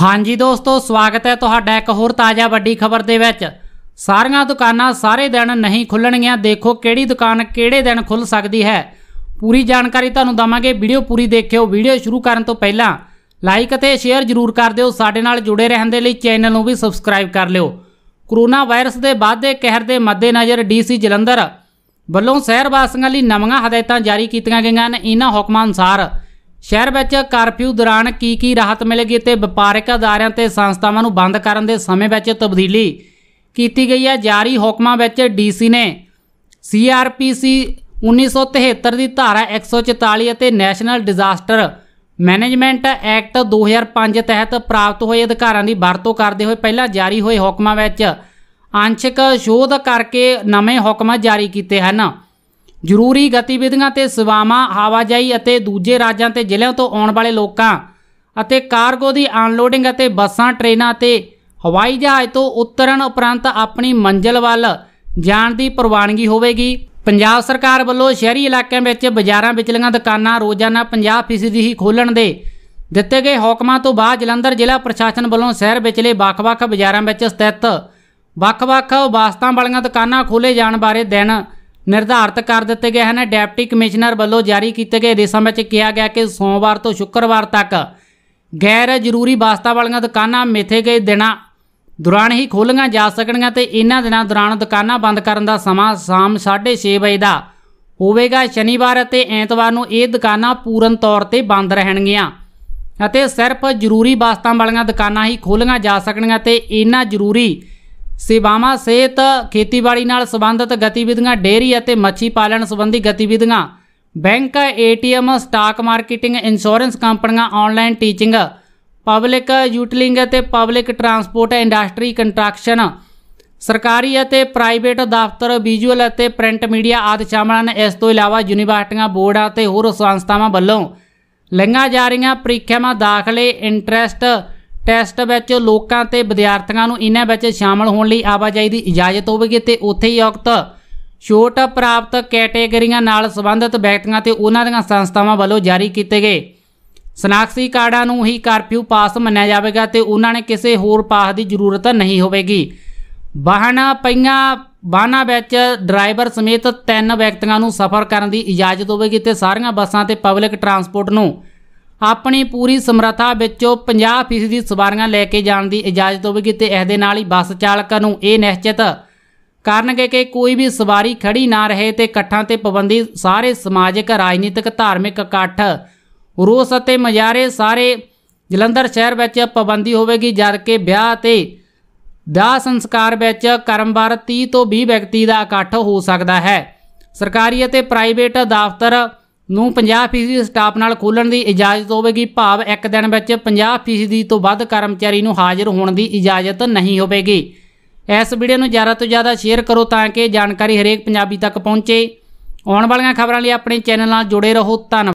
ਹਾਂਜੀ ਦੋਸਤੋ ਸਵਾਗਤ ਹੈ ਤੁਹਾਡਾ ਇੱਕ ਹੋਰ ਤਾਜ਼ਾ ਵੱਡੀ ਖਬਰ ਦੇ ਵਿੱਚ ਸਾਰੀਆਂ ਦੁਕਾਨਾਂ ਸਾਰੇ ਦਿਨ ਨਹੀਂ ਖੁੱਲਣਗੀਆਂ ਦੇਖੋ ਕਿਹੜੀ ਦੁਕਾਨ ਕਿਹੜੇ ਦਿਨ ਖੁੱਲ ਸਕਦੀ ਹੈ ਪੂਰੀ ਜਾਣਕਾਰੀ ਤੁਹਾਨੂੰ ਦਵਾਂਗੇ ਵੀਡੀਓ ਪੂਰੀ ਦੇਖਿਓ ਵੀਡੀਓ ਸ਼ੁਰੂ ਕਰਨ ਤੋਂ ਪਹਿਲਾਂ ਲਾਈਕ ਅਤੇ ਸ਼ੇਅਰ ਜ਼ਰੂਰ ਕਰ ਦਿਓ ਸਾਡੇ ਨਾਲ ਜੁੜੇ ਰਹਿਣ ਦੇ ਲਈ ਚੈਨਲ ਨੂੰ ਵੀ ਸਬਸਕ੍ਰਾਈਬ ਕਰ ਲਿਓ ਕਰੋਨਾ ਵਾਇਰਸ ਦੇ ਵਾਧੇ ਕਹਿਰ ਦੇ ਮੱਦੇਨਜ਼ਰ ਡੀਸੀ ਜਲੰਧਰ ਵੱਲੋਂ ਸ਼ਹਿਰ ਵਾਸੀਆਂ ਲਈ ਨਵੀਆਂ ਹਦਾਇਤਾਂ ਜਾਰੀ ਕੀਤੀਆਂ ਗਈਆਂ ਹਨ ਇਹਨਾਂ ਹੁਕਮਾਂ ਅਨੁਸਾਰ ਸ਼ਹਿਰ ਵਿੱਚ ਕਰਫਿਊ ਦੌਰਾਨ ਕੀ ਕੀ ਰਾਹਤ ਮਿਲੇਗੀ ਤੇ ਵਪਾਰਕ ਅਦਾਰਿਆਂ ਤੇ ਸੰਸਥਾਵਾਂ ਨੂੰ ਬੰਦ ਕਰਨ ਦੇ ਸਮੇਂ ਵਿੱਚ ਤਬਦੀਲੀ ਕੀਤੀ ਗਈ ਹੈ ਜਾਰੀ ਹੁਕਮਾਂ ਵਿੱਚ ਡੀਸੀ ਨੇ ਸੀਆਰਪੀਸੀ 1973 ਦੀ ਧਾਰਾ 144 ਅਤੇ ਨੈਸ਼ਨਲ ਡਿਜ਼ਾਸਟਰ ਮੈਨੇਜਮੈਂਟ ਐਕਟ 2005 ਤਹਿਤ ਪ੍ਰਾਪਤ ਹੋਏ ਅਧਿਕਾਰਾਂ ਦੀ ਵਰਤੋਂ ਕਰਦੇ ਹੋਏ ਪਹਿਲਾਂ ਜਾਰੀ ਹੋਏ ਹੁਕਮਾਂ ਵਿੱਚ ਅੰਸ਼ਕ ਸ਼ੋਧ ਕਰਕੇ ਨਵੇਂ ਹੁਕਮ ਜਾਰੀ ਕੀਤੇ ਹਨ ਜ਼ਰੂਰੀ ਗਤੀਵਿਧੀਆਂ ਤੇ ਸੇਵਾਵਾਂ ਹਵਾਜਾਈ ਅਤੇ ਦੂਜੇ ਰਾਜਾਂ ਤੇ ਜ਼ਿਲ੍ਹਿਆਂ ਤੋਂ ਆਉਣ ਵਾਲੇ ਲੋਕਾਂ ਅਤੇ ਕਾਰਗੋ ਦੀ ਅਨਲੋਡਿੰਗ ਅਤੇ ਬੱਸਾਂ ਟ੍ਰੇਨਾਂ ਤੇ ਹਵਾਈ ਜਹਾਜ਼ ਤੋਂ ਉਤਰਨ ਉਪਰੰਤ ਆਪਣੀ ਮੰਜ਼ਿਲ ਵੱਲ ਜਾਣ ਦੀ ਪ੍ਰਵਾਨਗੀ ਹੋਵੇਗੀ ਪੰਜਾਬ ਸਰਕਾਰ ਵੱਲੋਂ ਸ਼ਹਿਰੀ ਇਲਾਕਿਆਂ ਵਿੱਚ ਬਾਜ਼ਾਰਾਂ ਵਿਚਲੀਆਂ ਦੁਕਾਨਾਂ ਰੋਜ਼ਾਨਾ 50% ਦੀ ਹੀ ਖੋਲਣ ਦੇ ਦਿੱਤੇ ਗਏ ਹੁਕਮਾਂ ਤੋਂ ਬਾਅਦ ਜਲੰਧਰ ਜ਼ਿਲ੍ਹਾ ਪ੍ਰਸ਼ਾਸਨ ਵੱਲੋਂ ਸ਼ਹਿਰ ਵਿਚਲੇ ਵੱਖ-ਵੱਖ ਬਾਜ਼ਾਰਾਂ ਵਿੱਚ ਸਥਿਤ ਵੱਖ-ਵੱਖ ਵਸਤਾਂ ਵਾਲੀਆਂ ਦੁਕਾਨਾਂ ਖੋਲੇ ਜਾਣ ਬਾਰੇ ਦਿਨ ਨਿਰਧਾਰਤ ਕਰ ਦਿੱਤੇ ਗਏ ਹਨ ਡਿਪਟੀ ਕਮਿਸ਼ਨਰ ਵੱਲੋਂ ਜਾਰੀ ਕੀਤੇ ਗਏ ਦੇਸ਼ਾਂ ਵਿੱਚ ਕਿਹਾ ਗਿਆ ਕਿ ਸੋਮਵਾਰ ਤੋਂ ਸ਼ੁੱਕਰਵਾਰ ਤੱਕ ਗੈਰ ਜ਼ਰੂਰੀ ਵਸਤਾਂ ਵਾਲੀਆਂ ਦੁਕਾਨਾਂ ਮਿੱਥੇ ਗਏ ਦਿਨਾਂ ਦੌਰਾਨ ਹੀ ਖੋਲੀਆਂ ਜਾ ਸਕਣਗੀਆਂ ਤੇ ਇਹਨਾਂ ਦਿਨਾਂ ਦੌਰਾਨ ਦੁਕਾਨਾਂ ਬੰਦ ਕਰਨ ਦਾ ਸਮਾਂ ਸ਼ਾਮ 6:30 ਵਜੇ ਦਾ ਹੋਵੇਗਾ ਸ਼ਨੀਵਾਰ ਅਤੇ ਐਤਵਾਰ ਨੂੰ ਇਹ ਦੁਕਾਨਾਂ ਪੂਰਨ ਤੌਰ ਤੇ ਬੰਦ ਰਹਿਣਗੀਆਂ ਅਤੇ ਸਿਰਫ ਜ਼ਰੂਰੀ ਵਸਤਾਂ ਵਾਲੀਆਂ ਦੁਕਾਨਾਂ ਹੀ ਖੋਲੀਆਂ ਜਾ ਸਕਣਗੀਆਂ ਤੇ ਇਹਨਾਂ ਜ਼ਰੂਰੀ ਸੇਵਾਵਾਂ ਸਿਹਤ ਖੇਤੀਬਾੜੀ ਨਾਲ ਸੰਬੰਧਿਤ ਗਤੀਵਿਧੀਆਂ ਡੇਰੀ ਅਤੇ ਮੱਛੀ ਪਾਲਣ ਸੰਬੰਧੀ ਗਤੀਵਿਧੀਆਂ bank ATM stock marketing insurance ਕੰਪਨੀਆਂ ਆਨਲਾਈਨ ਟੀਚਿੰਗ ਪਬਲਿਕ ਯੂਟਿਲਿੰਗ ਅਤੇ ਪਬਲਿਕ ਟਰਾਂਸਪੋਰਟ ਇੰਡਸਟਰੀ ਕੰਟਰੈਕਸ਼ਨ ਸਰਕਾਰੀ ਅਤੇ ਪ੍ਰਾਈਵੇਟ ਦਫ਼ਤਰ ਵਿਜ਼ੂਅਲ ਅਤੇ ਪ੍ਰਿੰਟ ਮੀਡੀਆ ਆਦਿ ਸ਼ਾਮਲ ਹਨ ਇਸ ਤੋਂ ਇਲਾਵਾ ਯੂਨੀਵਰਸਿਟੀਆਂ ਬੋਰਡਾਂ ਅਤੇ ਹੋਰ ਸੰਸਥਾਵਾਂ ਵੱਲੋਂ ਲੰਗਾ ਜਾ ਰਹੀਆਂ ਪ੍ਰੀਖਿਆਵਾਂ ਦਾਖਲੇ ਇੰਟਰਸਟ ਟੈਸਟ ਵਿੱਚ ਲੋਕਾਂ ਤੇ ਵਿਦਿਆਰਥੀਆਂ ਨੂੰ ਇਹਨਾਂ ਵਿੱਚ ਸ਼ਾਮਲ ਹੋਣ ਲਈ ਆਵਾਜਾਈ ਦੀ ਇਜਾਜ਼ਤ ਹੋਵੇਗੀ ਤੇ ਉੱਥੇ ਹੀ ਉਕਤ ਛੋਟ ਪ੍ਰਾਪਤ ਕੈਟੇਗਰੀਆਂ ਨਾਲ ਸੰਬੰਧਿਤ ਵਿਅਕਤੀਆਂ ਤੇ ਉਹਨਾਂ ਦੀਆਂ ਸੰਸਥਾਵਾਂ ਵੱਲੋਂ ਜਾਰੀ ਕੀਤੇ ਗਏ ਸਨਾਖਸੀ ਕਾਰਡਾਂ ਨੂੰ ਹੀ ਕਰਫਿਊ ਪਾਸ ਮੰਨਿਆ ਜਾਵੇਗਾ ਤੇ ਉਹਨਾਂ ਨੇ ਕਿਸੇ ਹੋਰ ਪਾਸ ਦੀ ਜ਼ਰੂਰਤ ਨਹੀਂ ਹੋਵੇਗੀ ਵਾਹਨਾਂ ਪਈਆਂ ਵਾਹਨਾਂ ਵਿੱਚ ਡਰਾਈਵਰ ਸਮੇਤ ਤਿੰਨ ਵਿਅਕਤੀਆਂ ਨੂੰ ਸਫ਼ਰ ਕਰਨ ਦੀ ਇਜਾਜ਼ਤ ਹੋਵੇਗੀ ਤੇ ਸਾਰੀਆਂ ਬੱਸਾਂ ਤੇ ਪਬਲਿਕ ਟਰਾਂਸਪੋਰਟ ਨੂੰ ਆਪਣੀ ਪੂਰੀ ਸਮਰੱਥਾ ਵਿੱਚੋਂ 50% ਦੀ ਸਵਾਰੀਆਂ ਲੈ ਕੇ ਜਾਣ ਦੀ ਇਜਾਜ਼ਤ ਹੋਵੇਗੀ ਤੇ ਇਸ ਦੇ ਨਾਲ ਹੀ ਬੱਸ ਚਾਲਕਾਂ ਨੂੰ ਇਹ ਨਿਸ਼ਚਿਤ ਕਰਨਗੇ ਕਿ ਕੋਈ ਵੀ ਸਵਾਰੀ ਖੜੀ ਨਾ ਰਹੇ ਤੇ ਇਕੱਠਾਂ ਤੇ ਪਾਬੰਦੀ ਸਾਰੇ ਸਮਾਜਿਕ ਰਾਜਨੀਤਿਕ ਧਾਰਮਿਕ ਇਕੱਠ ਰੋਸ ਅਤੇ ਮਜਾਰੇ ਸਾਰੇ ਜਲੰਧਰ ਸ਼ਹਿਰ ਵਿੱਚ ਪਾਬੰਦੀ ਹੋਵੇਗੀ ਜਦ ਕਿ ਵਿਆਹ ਤੇ ਦਾ ਸੰਸਕਾਰ ਵਿੱਚ ਕਰਮਵਾਰ 30 ਤੋਂ 20 ਵਿਅਕਤੀ ਦਾ ਇਕੱਠ ਹੋ ਸਕਦਾ ਹੈ ਸਰਕਾਰੀ ਅਤੇ ਪ੍ਰਾਈਵੇਟ ਦਫ਼ਤਰ ਨੂੰ 50% ਸਟਾਫ ਨਾਲ ਖੋਲਣ ਦੀ ਇਜਾਜ਼ਤ ਹੋਵੇਗੀ ਭਾਵ ਇੱਕ ਦਿਨ ਵਿੱਚ 50% ਤੋਂ ਵੱਧ ਕਰਮਚਾਰੀ ਨੂੰ ਹਾਜ਼ਰ ਹੋਣ ਦੀ ਇਜਾਜ਼ਤ ਨਹੀਂ ਹੋਵੇਗੀ ਇਸ ਵੀਡੀਓ ਨੂੰ ਜ਼ਿਆਦਾ ਤੋਂ ਜ਼ਿਆਦਾ ਸ਼ੇਅਰ ਕਰੋ ਤਾਂ ਕਿ ਜਾਣਕਾਰੀ ਹਰੇਕ ਪੰਜਾਬੀ ਤੱਕ ਪਹੁੰਚੇ ਆਉਣ ਵਾਲੀਆਂ ਖਬਰਾਂ ਲਈ ਆਪਣੇ ਚੈਨਲ ਨਾਲ ਜੁੜੇ ਰਹੋ ਧੰਨਵਾਦ